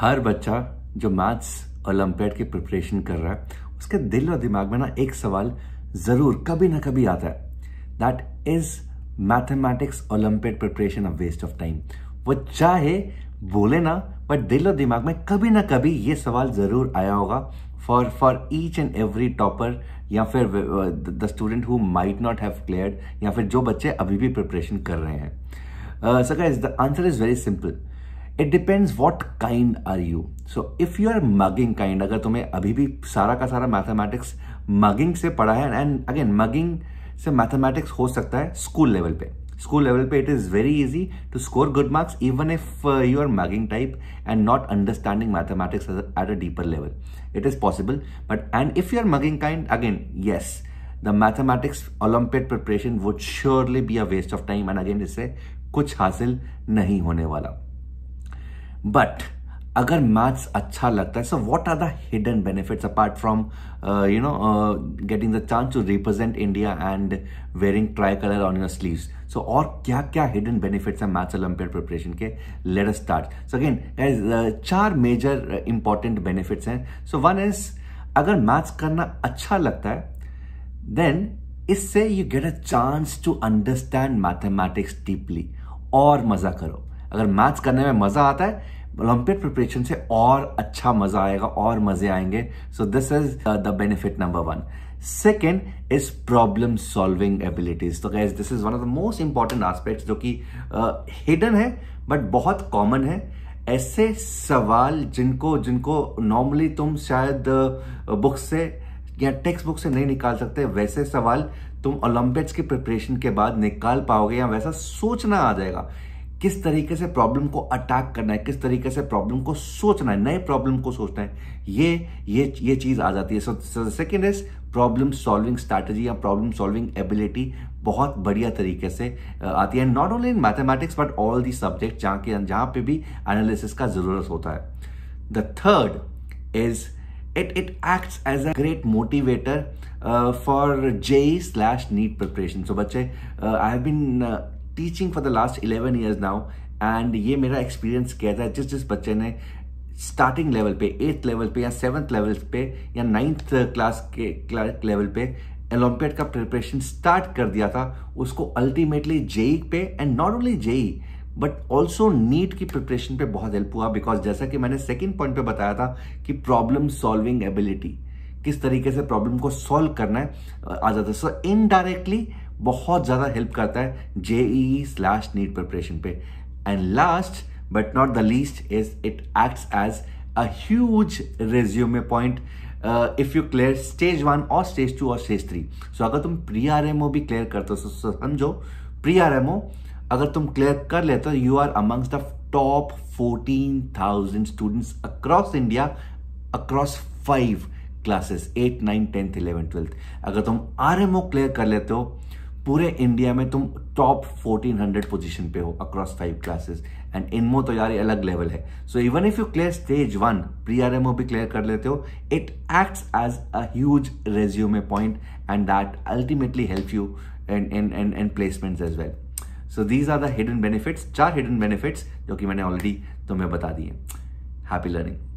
हर बच्चा जो maths Olympiad की प्रिपरेशन कर रहा है उसके दिल और दिमाग में ना एक सवाल ज़रूर कभी ना कभी आता है that is mathematics olympiad preparation a waste of time वो चाहे बोले ना बट दिल और दिमाग में कभी ना कभी ये सवाल ज़रूर आया होगा for for each and every topper या फिर the student who might not have clear या फिर जो बच्चे अभी भी प्रिपरेशन कर रहे हैं sir is the answer is very simple it depends what kind are you so if you are mugging kind अगर तुम्हें अभी भी सारा का सारा मैथमेटिक्स मगिंग से पढ़ा है एंड अगेन मगिंग से मैथमेटिक्स हो सकता है स्कूल लेवल पे स्कूल लेवल पे it is very easy to score good marks even if you are mugging type and not understanding mathematics at a deeper level it is possible but and if you are mugging kind again yes the mathematics olympic preparation would surely be a waste of time and again इससे कुछ हासिल नहीं होने वाला but अगर maths अच्छा लगता है so what are the hidden benefits apart from you know getting the chance to represent India and wearing tricolour on your sleeves so और क्या क्या हिडन बेनिफिट्स हैं मैथ्स ओलंपियड प्रिपरेशन के let start so again चार major important benefits हैं so one is अगर maths करना अच्छा लगता है देन इससे you get a chance to understand mathematics deeply और मजा करो अगर मैथ्स करने में मज़ा आता है ओलंपिक प्रिपरेशन से और अच्छा मज़ा आएगा और मज़े आएंगे so this is the benefit number one second is problem solving abilities तो guess this is one of the most important aspect जो कि हिडन uh, है बट बहुत कॉमन है ऐसे सवाल जिनको जिनको नॉर्मली तुम शायद बुक uh, से या टेक्स्ट बुक से नहीं निकाल सकते वैसे सवाल तुम ओलंपिक्स की प्रिपरेशन के बाद निकाल पाओगे या वैसा सोचना आ जाएगा किस तरीके से प्रॉब्लम को अटैक करना है किस तरीके से प्रॉब्लम को सोचना है नए प्रॉब्लम को सोचना है ये ये ये चीज़ आ जाती है second is problem solving strategy या प्रॉब्लम सॉल्विंग एबिलिटी बहुत बढ़िया तरीके से uh, आती है not only in mathematics but all the subject जहाँ के जहाँ पे भी एनालिसिस का ज़रूरत होता है the third is it it acts as a great motivator for JEE slash NEET preparation so बच्चे, I have been teaching for the last eleven years now and ये मेरा एक्सपीरियंस कहता है जिस जिस बच्चे ने स्टार्टिंग लेवल पे एट्थ लेवल पे या सेवन्थ लेवल पे या नाइन्थ क्लास के क्लास लेवल पे ओलम्पियड का प्रिपरेशन स्टार्ट कर दिया था उसको अल्टीमेटली जेई पे and not only JEE but also NEET की प्रिपरेशन पे बहुत हेल्प हुआ बिकॉज जैसा कि मैंने सेकेंड पॉइंट पे बताया था कि प्रॉब्लम सॉल्विंग एबिलिटी किस तरीके से प्रॉब्लम को सॉल्व करना है uh, आ जाता है सो इनडायरेक्टली बहुत ज़्यादा हेल्प करता है जेई स्लैश नीट प्रिपरेशन पे and last but not the least is it acts as a huge resume point if you clear stage one और स्टेज टू और स्टेज थ्री सो अगर तुम pre R M O भी clear करते हो सो समझो pre R M O अगर तुम क्लियर कर लेते हो you are amongst the top fourteen thousand students across India across five classes eight nine tenth eleven twelfth अगर तुम आर एम ओ क्लियर कर लेते हो पूरे इंडिया में तुम टॉप 1400 पोजीशन पे हो across five classes and INMO तो यार अलग लेवल है so even if you clear stage one pre R भी क्लियर कर लेते हो it acts as as resume resume point and that ultimately help you and and placement as well so these are the hidden benefits चार hidden benefits जो कि मैंने already तुम्हें बता दिए हैप्पी लर्निंग